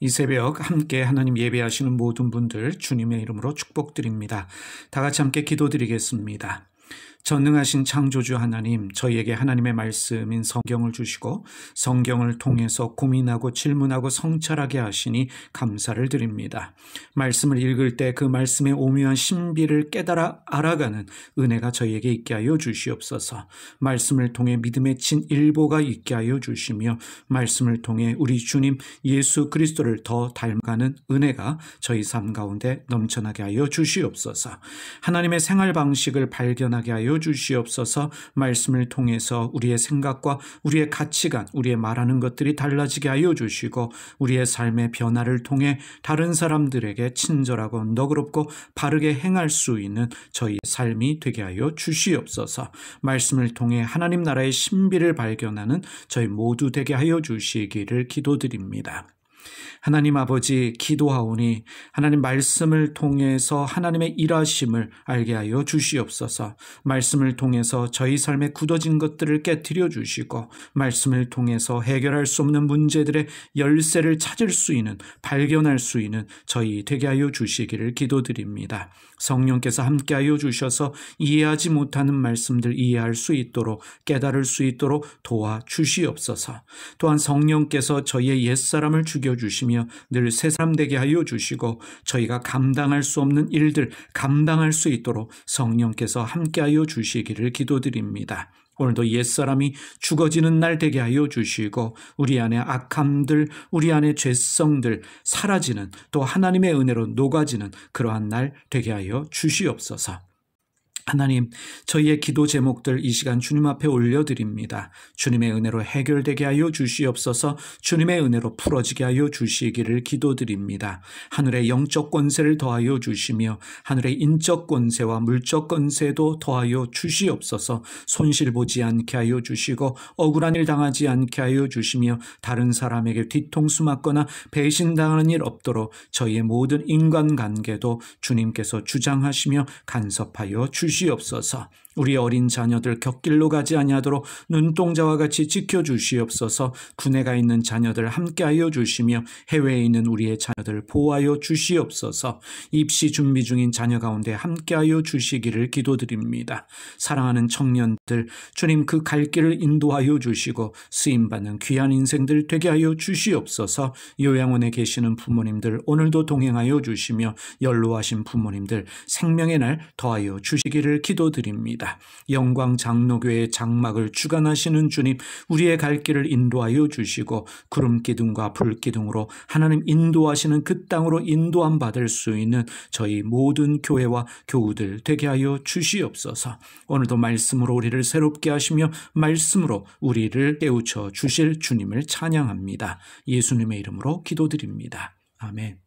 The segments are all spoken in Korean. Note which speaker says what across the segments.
Speaker 1: 이 새벽 함께 하나님 예배하시는 모든 분들 주님의 이름으로 축복드립니다. 다 같이 함께 기도드리겠습니다. 전능하신 창조주 하나님, 저희에게 하나님의 말씀인 성경을 주시고 성경을 통해서 고민하고 질문하고 성찰하게 하시니 감사를 드립니다. 말씀을 읽을 때 그 말씀의 오묘한 신비를 깨달아 알아가는 은혜가 저희에게 있게 하여 주시옵소서. 말씀을 통해 믿음의 진일보가 있게 하여 주시며 말씀을 통해 우리 주님 예수 그리스도를 더 닮아가는 은혜가 저희 삶 가운데 넘쳐나게 하여 주시옵소서. 하나님의 생활 방식을 발견하게 하여 보여주시옵소서 말씀을 통해서 우리의 생각과 우리의 가치관, 우리의 말하는 것들이 달라지게 하여 주시고 우리의 삶의 변화를 통해 다른 사람들에게 친절하고 너그럽고 바르게 행할 수 있는 저희 삶이 되게 하여 주시옵소서 말씀을 통해 하나님 나라의 신비를 발견하는 저희 모두 되게 하여 주시기를 기도드립니다. 하나님 아버지 기도하오니 하나님 말씀을 통해서 하나님의 일하심을 알게 하여 주시옵소서. 말씀을 통해서 저희 삶에 굳어진 것들을 깨뜨려 주시고 말씀을 통해서 해결할 수 없는 문제들의 열쇠를 찾을 수 있는 발견할 수 있는 저희 되게 하여 주시기를 기도드립니다. 성령께서 함께 하여 주셔서 이해하지 못하는 말씀들 이해할 수 있도록 깨달을 수 있도록 도와 주시옵소서. 또한 성령께서 저희의 옛사람을 죽여 지켜 주시며 늘 새삼되게 하여 주시고 저희가 감당할 수 없는 일들 감당할 수 있도록 성령께서 함께하여 주시기를 기도드립니다. 오늘도 옛사람이 죽어지는 날 되게 하여 주시고 우리 안에 악함들 우리 안에 죄성들 사라지는 또 하나님의 은혜로 녹아지는 그러한 날 되게 하여 주시옵소서. 하나님, 저희의 기도 제목들 이 시간 주님 앞에 올려드립니다. 주님의 은혜로 해결되게 하여 주시옵소서 주님의 은혜로 풀어지게 하여 주시기를 기도드립니다. 하늘의 영적 권세를 더하여 주시며 하늘의 인적 권세와 물적 권세도 더하여 주시옵소서 손실 보지 않게 하여 주시고 억울한 일 당하지 않게 하여 주시며 다른 사람에게 뒤통수 맞거나 배신당하는 일 없도록 저희의 모든 인간관계도 주님께서 주장하시며 간섭하여 주시옵소서 주시옵소서. 우리 어린 자녀들 곁길로 가지 아니하도록 눈동자와 같이 지켜주시옵소서 군에가 있는 자녀들 함께하여 주시며 해외에 있는 우리의 자녀들 보호하여 주시옵소서 입시 준비 중인 자녀 가운데 함께하여 주시기를 기도드립니다. 사랑하는 청년들 주님 그 갈 길을 인도하여 주시고 쓰임받는 귀한 인생들 되게 하여 주시옵소서 요양원에 계시는 부모님들 오늘도 동행하여 주시며 연로하신 부모님들 생명의 날 더하여 주시기를 기도드립니다. 기도니다 영광 장로교의 장막을 주관하시는 주님, 우리의 갈 길을 인도하여 주시고 구름 기둥과 불 기둥으로 하나님 인도하시는 그 땅으로 인도함 받을 수 있는 저희 모든 교회와 교우들 되게 하여 주시옵소서. 오늘도 말씀으로 우리를 새롭게 하시며 말씀으로 우리를 깨우쳐 주실 주님을 찬양합니다. 예수님의 이름으로 기도드립니다. 아멘.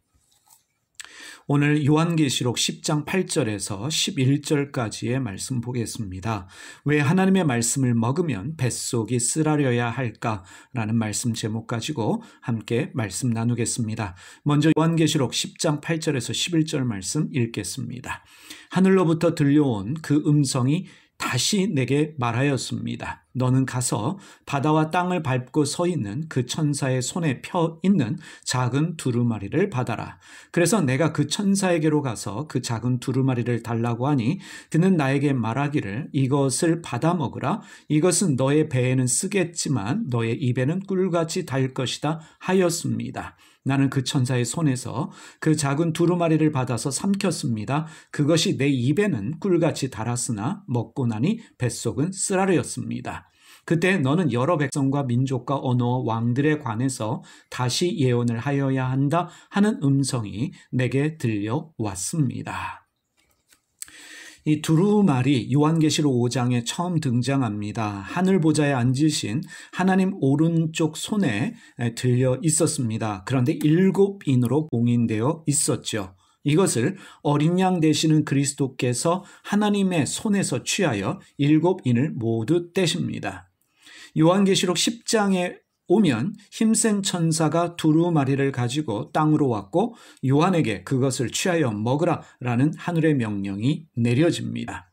Speaker 1: 오늘 요한계시록 10장 8절에서 11절까지의 말씀 보겠습니다. 왜 하나님의 말씀을 먹으면 뱃속이 쓰라려야 할까라는 말씀 제목 가지고 함께 말씀 나누겠습니다. 먼저 요한계시록 10장 8절에서 11절 말씀 읽겠습니다. 하늘로부터 들려온 그 음성이 다시 내게 말하였습니다. 너는 가서 바다와 땅을 밟고 서 있는 그 천사의 손에 펴 있는 작은 두루마리를 받아라. 그래서 내가 그 천사에게로 가서 그 작은 두루마리를 달라고 하니 그는 나에게 말하기를 이것을 받아 먹으라. 이것은 너의 배에는 쓰겠지만 너의 입에는 꿀같이 달 것이다 하였습니다. 나는 그 천사의 손에서 그 작은 두루마리를 받아서 삼켰습니다. 그것이 내 입에는 꿀같이 달았으나 먹고 나니 뱃속은 쓰라르였습니다. 그때 너는 여러 백성과 민족과 언어와 왕들에 관해서 다시 예언을 하여야 한다 하는 음성이 내게 들려왔습니다. 이 두루마리 요한계시록 5장에 처음 등장합니다. 하늘 보좌에 앉으신 하나님 오른쪽 손에 들려 있었습니다. 그런데 일곱 인으로 봉인되어 있었죠. 이것을 어린 양 되시는 그리스도께서 하나님의 손에서 취하여 일곱 인을 모두 떼십니다. 요한계시록 10장에 오면 힘센 천사가 두루마리를 가지고 땅으로 왔고 요한에게 그것을 취하여 먹으라 라는 하늘의 명령이 내려집니다.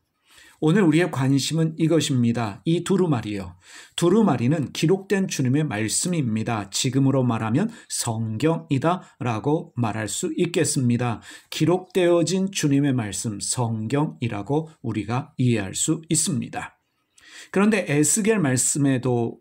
Speaker 1: 오늘 우리의 관심은 이것입니다. 이 두루마리요. 두루마리는 기록된 주님의 말씀입니다. 지금으로 말하면 성경이다 라고 말할 수 있겠습니다. 기록되어진 주님의 말씀 성경이라고 우리가 이해할 수 있습니다. 그런데 에스겔 말씀에도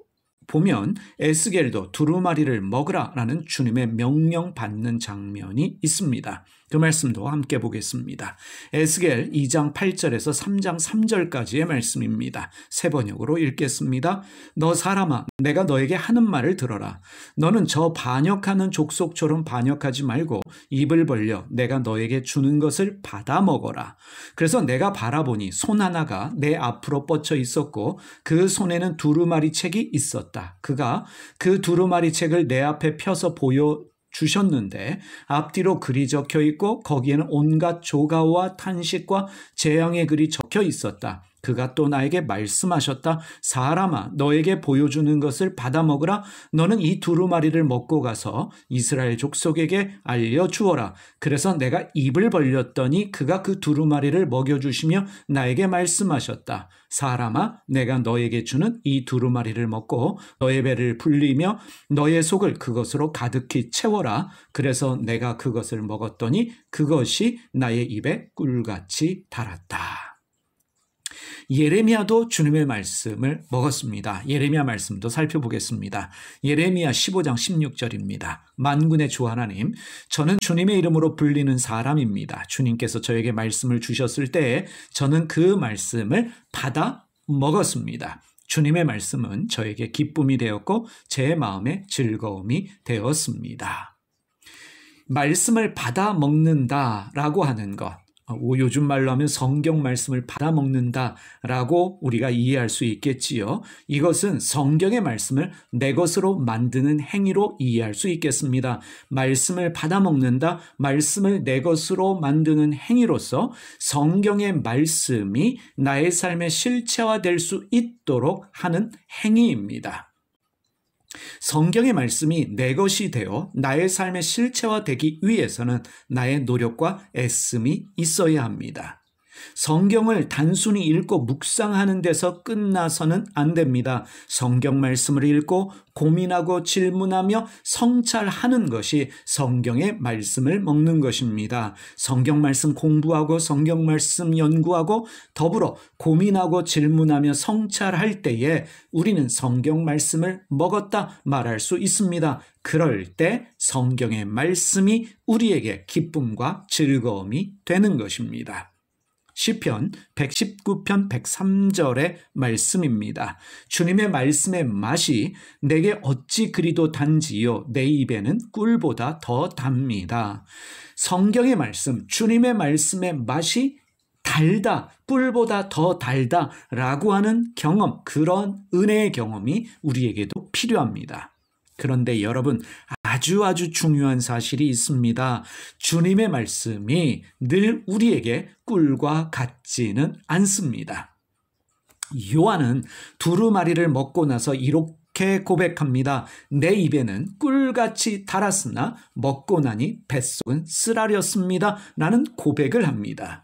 Speaker 1: 보면 에스겔도 두루마리를 먹으라라는 주님의 명령 받는 장면이 있습니다. 그 말씀도 함께 보겠습니다. 에스겔 2장 8절에서 3장 3절까지의 말씀입니다. 세 번역으로 읽겠습니다. 너 사람아 내가 너에게 하는 말을 들어라. 너는 저 반역하는 족속처럼 반역하지 말고 입을 벌려 내가 너에게 주는 것을 받아 먹어라. 그래서 내가 바라보니 손 하나가 내 앞으로 뻗쳐 있었고 그 손에는 두루마리 책이 있었다. 그가 그 두루마리 책을 내 앞에 펴서 보여 주셨는데 앞뒤로 글이 적혀 있고 거기에는 온갖 조가와 탄식과 재앙의 글이 적혀 있었다. 그가 또 나에게 말씀하셨다. 사람아, 너에게 보여주는 것을 받아 먹으라. 너는 이 두루마리를 먹고 가서 이스라엘 족속에게 알려주어라. 그래서 내가 입을 벌렸더니 그가 그 두루마리를 먹여주시며 나에게 말씀하셨다. 사람아, 내가 너에게 주는 이 두루마리를 먹고 너의 배를 불리며 너의 속을 그것으로 가득히 채워라. 그래서 내가 그것을 먹었더니 그것이 나의 입에 꿀같이 달았다. 예레미야도 주님의 말씀을 먹었습니다. 예레미야 말씀도 살펴보겠습니다. 예레미야 15장 16절입니다. 만군의 주 하나님, 저는 주님의 이름으로 불리는 사람입니다. 주님께서 저에게 말씀을 주셨을 때 저는 그 말씀을 받아 먹었습니다. 주님의 말씀은 저에게 기쁨이 되었고 제마음에 즐거움이 되었습니다. 말씀을 받아 먹는다라고 하는 것. 어, 오, 요즘 말로 하면 성경 말씀을 받아먹는다라고 우리가 이해할 수 있겠지요. 이것은 성경의 말씀을 내 것으로 만드는 행위로 이해할 수 있겠습니다. 말씀을 받아먹는다, 말씀을 내 것으로 만드는 행위로서 성경의 말씀이 나의 삶의 실체화 될 수 있도록 하는 행위입니다. 성경의 말씀이 내 것이 되어 나의 삶의 실체화 되기 위해서는 나의 노력과 애씀이 있어야 합니다. 성경을 단순히 읽고 묵상하는 데서 끝나서는 안 됩니다. 성경 말씀을 읽고 고민하고 질문하며 성찰하는 것이 성경의 말씀을 먹는 것입니다. 성경 말씀 공부하고 성경 말씀 연구하고 더불어 고민하고 질문하며 성찰할 때에 우리는 성경 말씀을 먹었다 말할 수 있습니다. 그럴 때 성경의 말씀이 우리에게 기쁨과 즐거움이 되는 것입니다. 시편 119편 103절의 말씀입니다. 주님의 말씀의 맛이 내게 어찌 그리도 단지요 내 입에는 꿀보다 더 답니다. 성경의 말씀, 주님의 말씀의 맛이 달다, 뿔보다 더 달다라고 하는 경험, 그런 은혜의 경험이 우리에게도 필요합니다. 그런데 여러분, 아주 아주 중요한 사실이 있습니다. 주님의 말씀이 늘 우리에게 꿀과 같지는 않습니다. 요한은 두루마리를 먹고 나서 이렇게 고백합니다. 내 입에는 꿀같이 달았으나 먹고 나니 뱃속은 쓰라렸습니다. 라는 고백을 합니다.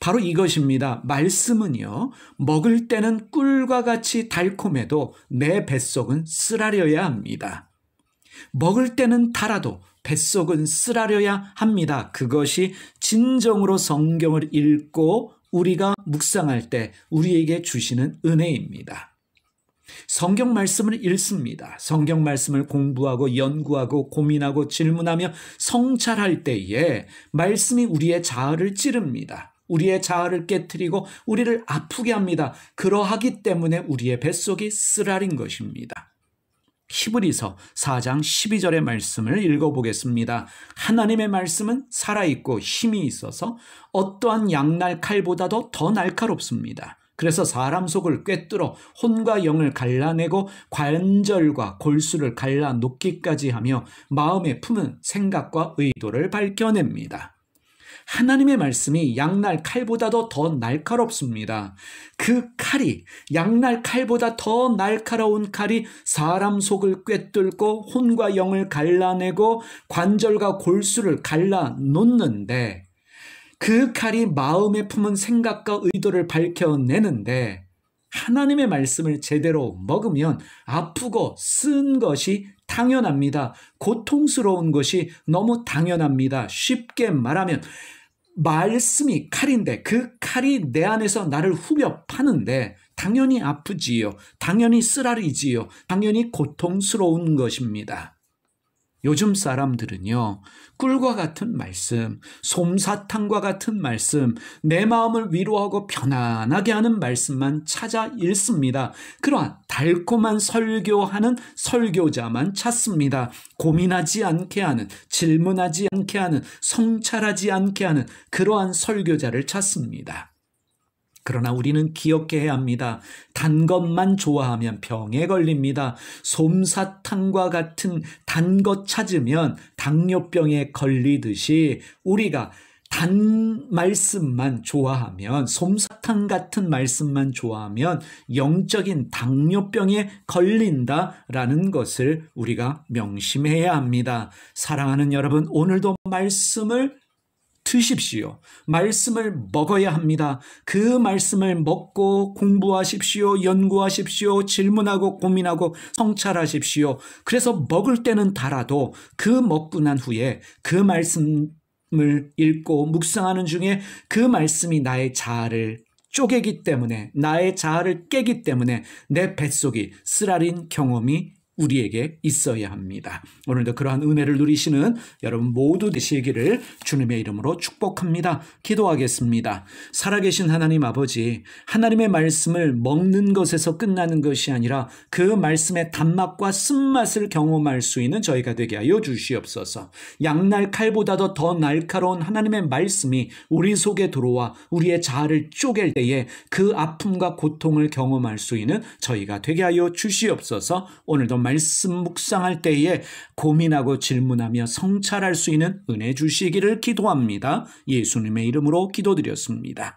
Speaker 1: 바로 이것입니다. 말씀은요, 먹을 때는 꿀과 같이 달콤해도 내 뱃속은 쓰라려야 합니다. 먹을 때는 달아도 뱃속은 쓰라려야 합니다. 그것이 진정으로 성경을 읽고 우리가 묵상할 때 우리에게 주시는 은혜입니다. 성경 말씀을 읽습니다. 성경 말씀을 공부하고 연구하고 고민하고 질문하며 성찰할 때에 말씀이 우리의 자아를 찌릅니다. 우리의 자아를 깨뜨리고 우리를 아프게 합니다. 그러하기 때문에 우리의 뱃속이 쓰라린 것입니다. 히브리서 4장 12절의 말씀을 읽어보겠습니다. 하나님의 말씀은 살아있고 힘이 있어서 어떠한 양날 칼보다도 더 날카롭습니다. 그래서 사람 속을 꿰뚫어 혼과 영을 갈라내고 관절과 골수를 갈라놓기까지 하며 마음에 품은 생각과 의도를 밝혀냅니다. 하나님의 말씀이 양날 칼보다도 더 날카롭습니다. 그 칼이 양날 칼보다 더 날카로운 칼이 사람 속을 꿰뚫고 혼과 영을 갈라내고 관절과 골수를 갈라 놓는데 그 칼이 마음에 품은 생각과 의도를 밝혀내는데 하나님의 말씀을 제대로 먹으면 아프고 쓴 것이 당연합니다. 고통스러운 것이 너무 당연합니다. 쉽게 말하면 말씀이 칼인데 그 칼이 내 안에서 나를 후벼 파는데 당연히 아프지요. 당연히 쓰라리지요. 당연히 고통스러운 것입니다. 요즘 사람들은요, 꿀과 같은 말씀, 솜사탕과 같은 말씀, 내 마음을 위로하고 편안하게 하는 말씀만 찾아 읽습니다. 그러한 달콤한 설교하는 설교자만 찾습니다. 고민하지 않게 하는, 질문하지 않게 하는, 성찰하지 않게 하는 그러한 설교자를 찾습니다. 그러나 우리는 기억해 야 합니다. 단 것만 좋아하면 병에 걸립니다. 솜사탕과 같은 단 것 찾으면 당뇨병에 걸리듯이 우리가 단 말씀만 좋아하면 솜사탕 같은 말씀만 좋아하면 영적인 당뇨병에 걸린다라는 것을 우리가 명심해야 합니다. 사랑하는 여러분, 오늘도 말씀을 드십시오. 말씀을 먹어야 합니다. 그 말씀을 먹고 공부하십시오. 연구하십시오. 질문하고 고민하고 성찰하십시오. 그래서 먹을 때는 달아도 그 먹고 난 후에 그 말씀을 읽고 묵상하는 중에 그 말씀이 나의 자아를 쪼개기 때문에 나의 자아를 깨기 때문에 내 뱃속이 쓰라린 경험이 우리에게 있어야 합니다. 오늘도 그러한 은혜를 누리시는 여러분 모두 되시기를 주님의 이름으로 축복합니다. 기도하겠습니다. 살아계신 하나님 아버지, 하나님의 말씀을 먹는 것에서 끝나는 것이 아니라 그 말씀의 단맛과 쓴맛을 경험할 수 있는 저희가 되게 하여 주시옵소서. 양날 칼보다도 더 날카로운 하나님의 말씀이 우리 속에 들어와 우리의 자아를 쪼갤 때에 그 아픔과 고통을 경험할 수 있는 저희가 되게 하여 주시옵소서. 오늘도 말씀 묵상할 때에 고민하고 질문하며 성찰할 수 있는 은혜 주시기를 기도합니다. 예수님의 이름으로 기도드렸습니다.